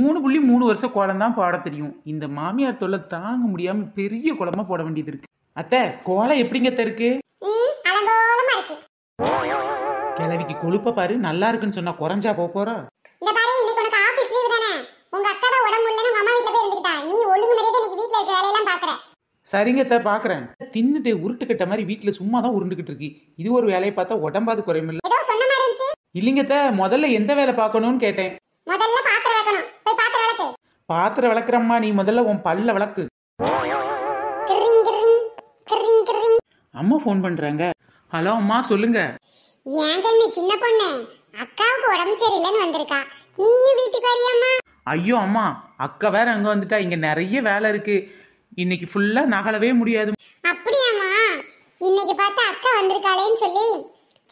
மூணு புள்ளி மூணு வருஷம் குளம் தான் போட தெரியும் இந்த மாமியார் தொல்லை தாங்க முடியாம பெரிய குளமா போட வேண்டியது இருக்கு அத்தை கோலம் எப்படிங்க அத்தை இருக்கு கிழவிக்கு கொழுப்ப பாரு நல்லா இருக்குன்னு சொன்னா குறைஞ்சா போக போறா இந்த பாரு உடம்பு இல்லைன்னு உங்க அம்மா வீட்ல சரிங்க பாக்குறேன் தின்னுட்டு உருட்டு கட்ட மாதிரி வீட்டுல சும்மா தான் உருண்டுகிட்டு இருக்கு இது ஒரு வேலையை பார்த்தா உடம்பாது குறையும் இல்ல ஏதோ சொன்ன மாதிரி இருந்துச்சு முதல்ல எந்த வேலை பார்க்கணும்னு கேட்டேன் முதல்ல பாத்திரம் விளக்குறம்மா நீ முதல்ல உன் பல்ல விளக்கு அம்மா ஃபோன் பண்றாங்க ஹலோ அம்மா சொல்லுங்க ஏங்க சின்ன பொண்ணு அக்காவுக்கு உடம்பு சரியில்லைன்னு வந்திருக்கா நீயும் வீட்டுக்கு வரியாமா ஐயோ அம்மா அக்கா வேற அங்க வந்துட்டா இங்க நிறைய வேலை இருக்கு இன்னைக்கு ஃபுல்லா நகலவே முடியாது அப்படியாமா இன்னைக்கு பார்த்தா அக்கா வந்திருக்காளேன்னு சொல்லி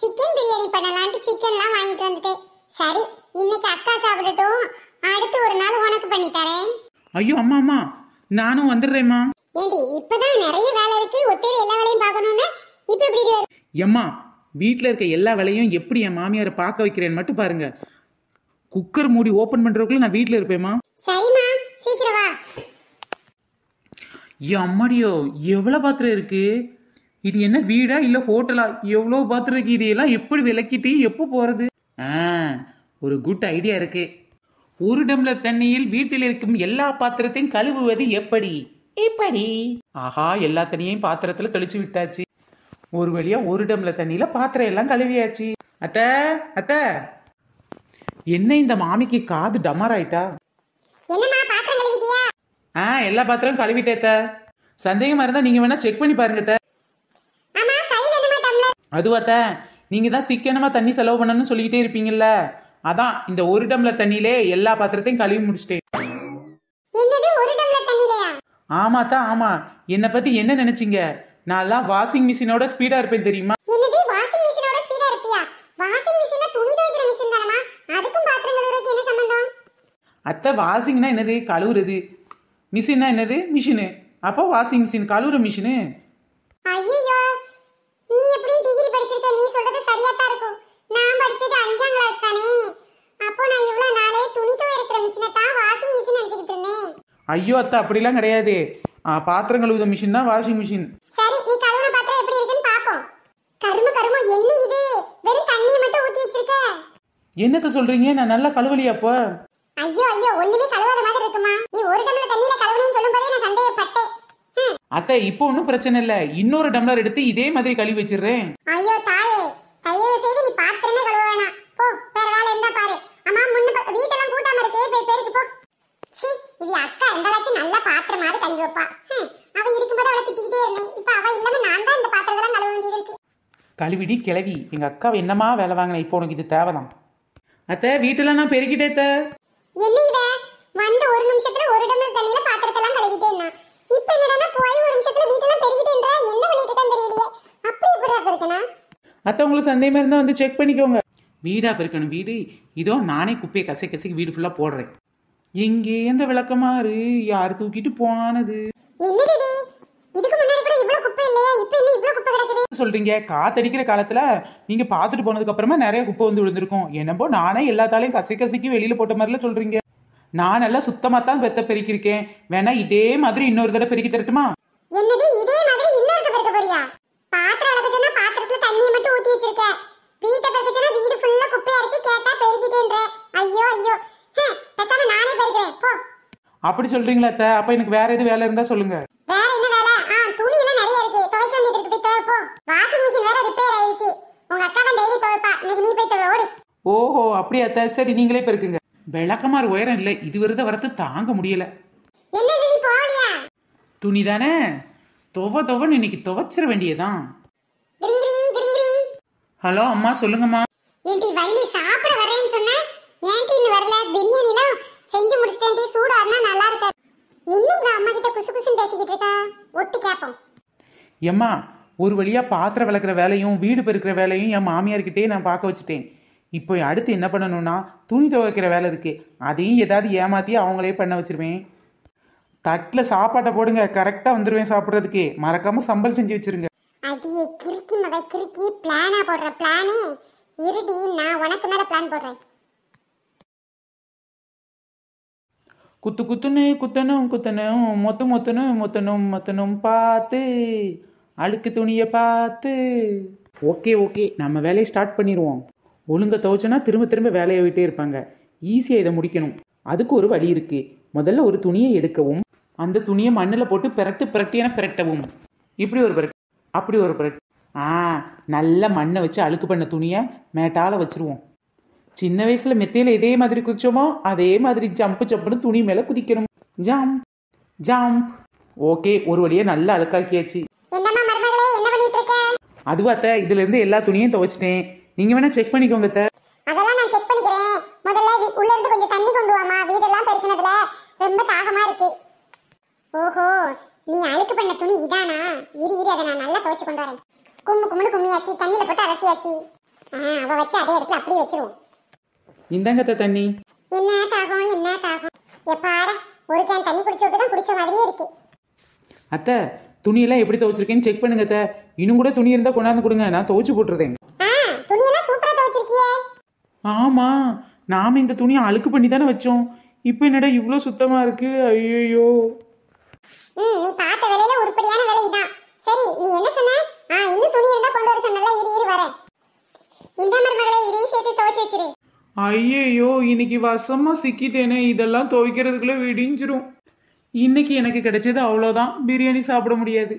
சிக்கன் பிரியாணி பண்ணலான்ட்டு சிக்கன்லாம் வாங்கிட்டு வந்துட்டேன் சரி இன்னைக்கு அக்கா சாப்பிடட்டும் அடுத்து ஒரு நாள் உனக்கு பண்ணி தரேன் ஐயோ அம்மா அம்மா நானும் வந்துடுறேம்மா ஏண்டி இப்பதான் நிறைய வேலை இருக்கு ஒத்தையில எல்லா வேலையும் பார்க்கணும்னா இப்ப இப்படி எம்மா வீட்டில் இருக்க எல்லா வேலையும் எப்படி என் மாமியாரை பார்க்க வைக்கிறேன்னு மட்டும் பாருங்க குக்கர் மூடி ஓபன் பண்றதுக்குள்ள நான் வீட்டில் இருப்பேம்மா சரிமா சீக்கிரம் வா என் அம்மாடியோ எவ்வளோ பாத்திரம் இருக்கு இது என்ன வீடா இல்லை ஹோட்டலா எவ்வளோ பாத்திரம் இருக்கு இதையெல்லாம் எப்படி விளக்கிட்டு எப்போ போறது ஆ ஒரு குட் ஐடியா இருக்கு ஒரு டம்ளர் தண்ணியில் வீட்டில் இருக்கும் எல்லா பாத்திரத்தையும் கழுவுவது எப்படி இப்படி ஆஹா எல்லா தண்ணியையும் பாத்திரத்துல தெளிச்சு விட்டாச்சு ஒரு வழியா ஒரு டம்ளர் தண்ணியில பாத்திரம் எல்லாம் கழுவியாச்சு அத்த அத்த என்ன இந்த மாமிக்கு காது டமார் ஆயிட்டா ஆ எல்லா பாத்திரம் கழுவிட்டேத்த சந்தேகமா இருந்தா நீங்க வேணா செக் பண்ணி பாருங்க அதுவாத்த நீங்க தான் சிக்கனமா தண்ணி செலவு பண்ணணும்னு சொல்லிக்கிட்டே இருப்பீங்கல்ல அதான் இந்த ஒரு டம்ளர் தண்ணியிலே எல்லா பாத்திரத்தையும் கழுவி முடிச்சிட்டேன் ஆமா தான் ஆமா என்ன பத்தி என்ன நினைச்சீங்க நான்லாம் வாஷிங் மிஷினோட ஸ்பீடா இருப்பேன் தெரியுமா என்னது வாஷிங் அத்தை வாஷிங்னா என்னது கழுவுறது மிஷினா என்னது மிஷினு அப்போ வாஷிங் மிஷின் கழுவுற மிஷினு ஐயோ நீ எப்படி டிகிரி படிச்சிருக்க நீ சொல்றது சரியா தான் இருக்கும் நான் படிச்சது அஞ்சாம் கிளாஸ் தானே அப்போ நான் இவ்வளவு நாளே துணி துவைக்கிற மிஷினை தான் வாஷிங் மிஷின் நினைச்சிட்டு இருந்தேன் ஐயோ அத்தை அப்படிலாம் கிடையாது ஆ, பாத்திரம் கழுவுத மிஷின் தான் வாஷிங் மிஷின் சரி நீ கழுவுன பாத்திரம் எப்படி இருக்குன்னு பாப்போம் கரும கரும என்ன இது வெறும் தண்ணியை மட்டும் ஊத்தி வச்சிருக்க என்னத்த சொல்றீங்க நான் நல்லா கழுவலையா அப்போ ஐயோ ஐயோ ஒண்ணுமே கழுவாத மாதிரி இருக்குமா நீ ஒரு டம்ளர் தண்ணியில கழுவுனேன்னு சொல்லும் நான் சந்தேகப்பட்டேன் ஹம். அத்தை இப்போ ஒன்னும் பிரச்சனை இல்லை இன்னொரு டம்ளர் எடுத்து இதே மாதிரி கழுவி வச்சிடுறேன் ஐயோ அண்டலாச்சி நல்ல பாத்திரம் மாதிரி கழுவி வைப்பா அவ இருக்கும்போது அவளை திட்டிக்கிட்டே இருந்தேன் இப்ப அவ இல்லாம நான் தான் இந்த பாத்திரத்தெல்லாம் கழுவ வேண்டியது இருக்கு கழுவிடி கிளவி எங்க அக்கா என்னமா வேலை வாங்கின இப்போ உனக்கு இது தேவைதான் அத்தை வீட்டுல நான் பெருக்கிட்டே அத்தை என்ன இவ ஒரு நிமிஷத்துல ஒரு டம்ளர் தண்ணியில பாத்திரத்தெல்லாம் கழுவிட்டேன்னா இப்ப என்னடா போய் ஒரு நிமிஷத்துல வீட்டெல்லாம் பெருகிட்டேன்றா என்ன பண்ணிட்டு தான் தெரியலையே அப்படி எப்படி இருக்கனா அத்தை உங்களுக்கு சந்தேகமா இருந்தா வந்து செக் பண்ணிக்கோங்க வீடா பெருக்கணும் வீடு இதோ நானே குப்பையை கசை கசைக்கு வீடு ஃபுல்லாக போடுறேன் எங்கே அந்த விளக்கமாறு யார் தூக்கிட்டு போனது சொல்றீங்க காத்தடிக்கிற காலத்துல நீங்க பாத்துட்டு போனதுக்கு அப்புறமா நிறைய குப்பை வந்து விழுந்திருக்கும் என்னப்போ நானே எல்லாத்தாலையும் கசை கசைக்கு வெளியில போட்ட மாதிரில சொல்றீங்க நான் நல்லா சுத்தமா தான் பெத்த பெருக்கிருக்கேன் வேணா இதே மாதிரி இன்னொரு தடவை பெருக்கி தரட்டுமா என்னது இதே மாதிரி இன்னொரு தடவை பெருக்க போறியா பாத்திரம் அளவு சொன்னா பாத்திரத்துல தண்ணியை மட்டும் ஊத்தி வச்சிருக்க வீட்டை அப்படி சொல்றீங்களா அத்தை அப்ப எனக்கு வேற எது வேலை இருந்தா சொல்லுங்க ஆ துணி எல்லாம் மிஷின் அக்கா ஓஹோ அப்படியா அத்தை சரி நீங்களே பெருக்குங்க விளக்கமாறு உயரம் இல்லை இது வரத்து தாங்க முடியல துணி தானே துவ துவன்னு இன்னைக்கு துவச்சிட வேண்டியதான் ஹலோ அம்மா சொல்லுங்கம்மா ஏன்டி வள்ளி சாப்பிட வரேன்னு சொன்னா ஏன்டி இன்னும் வரல பிரியாணிலாம் செஞ்சு முடிச்சிட்டே டீ சூடாருனா நல்லா இருக்காது இன்னும் இவ அம்மா கிட்ட குசு குசுன்னு பேசிக்கிட்டு இருக்கா ஒட்டு கேப்போம் ஏம்மா ஒரு வழியா பாத்திரம் விளக்குற வேலையும் வீடு பெருக்கிற வேலையும் என் மாமியார்கிட்டே நான் பார்க்க வச்சுட்டேன் இப்போ அடுத்து என்ன பண்ணணும்னா துணி துவைக்கிற வேலை இருக்குது அதையும் ஏதாவது ஏமாற்றி அவங்களே பண்ண வச்சிருவேன் தட்டில் சாப்பாட்டை போடுங்க கரெக்டாக வந்துடுவேன் சாப்பிட்றதுக்கு மறக்காமல் சம்பளம் செஞ்சு வச்சிருங்க அடியே கிறுக்கி மகா கிறுக்கி பிளானா போடுற பிளானு இருடி நான் உனக்கு மேலே பிளான் போடுறேன் குத்து குத்துனு குத்தனும் குத்தனும் மொத்து மொத்தனும் மொத்தனும் மொத்தனும் பார்த்து அழுக்கு துணியை பார்த்து ஓகே ஓகே நம்ம வேலையை ஸ்டார்ட் பண்ணிடுவோம் ஒழுங்க துவைச்சோன்னா திரும்ப திரும்ப வேலையை விட்டே இருப்பாங்க ஈஸியாக இதை முடிக்கணும் அதுக்கு ஒரு வழி இருக்குது முதல்ல ஒரு துணியை எடுக்கவும் அந்த துணியை மண்ணில் போட்டு பிரட்டு பிரட்டியான பிரட்டவும் இப்படி ஒரு பிரட்டு அப்படி ஒரு பிரட்டு ஆ நல்ல மண்ணை வச்சு அழுக்கு பண்ண துணியை மேட்டால் வச்சுருவோம் சின்ன வயசில் மெத்தையில் இதே மாதிரி குதிச்சோமோ அதே மாதிரி ஜம்ப் ஜம்ப்னு துணி மேலே குதிக்கணும் ஜம்ப் ஜம்ப் ஓகே ஒரு வழியை நல்லா அழுக்காக்கியாச்சு அதுவா அத்தை இதுல இருந்து எல்லா துணியும் துவைச்சிட்டேன் நீங்க வேணா செக் பண்ணிக்கோங்க அத்தை அதெல்லாம் நான் செக் பண்ணிக்கிறேன் முதல்ல உள்ள இருந்து கொஞ்சம் தண்ணி கொண்டு வாமா எல்லாம் பெருக்கினதுல ரொம்ப தாகமா இருக்கு ஓஹோ நீ அழுக்கு பண்ண துணி இதானா இரு இரு அதை நான் நல்லா துவைச்சு கொண்டு வரேன் கும்மு கும்முன்னு கும்மியாச்சு தண்ணியில போட்டு அலசியாச்சு ஆ அவ வச்சு அதே இடத்துல அப்படியே வச்சிருவோம் இந்தாங்க தண்ணி என்ன தாகம் என்ன தாகம் எப்பாட ஒரு கேன் தண்ணி குடிச்சு விட்டு தான் குடிச்ச மாதிரியே இருக்கு அத்தை துணியெல்லாம் எப்படி துவைச்சிருக்கேன்னு செக் பண்ணுங்க அத்தை இன்னும் கூட துணி இருந்தா கொண்டாந்து கொடுங்க நான் துவைச்சு போட்டுருதேன் துணியெல்லாம் சூப்பரா துவைச்சிருக்கியே ஆமா நாம இந்த துணியை அழுக்கு பண்ணி தானே வச்சோம் இப்போ என்னடா இவ்வளோ சுத்தமா இருக்கு ஐயோ ம் நீ பார்த்த வேலையில உருப்படியான வேலை இதான் சரி நீ என்ன சொன்னா ஆ இன்னும் துணி இருந்தா கொண்டு வர சொன்னல இரு இரு வரேன் ஐயையோ இன்னைக்கு வசமாக சிக்கிட்டேனே இதெல்லாம் துவைக்கிறதுக்குள்ளே விடிஞ்சிரும் இன்னைக்கு எனக்கு கிடைச்சது அவ்வளோதான் பிரியாணி சாப்பிட முடியாது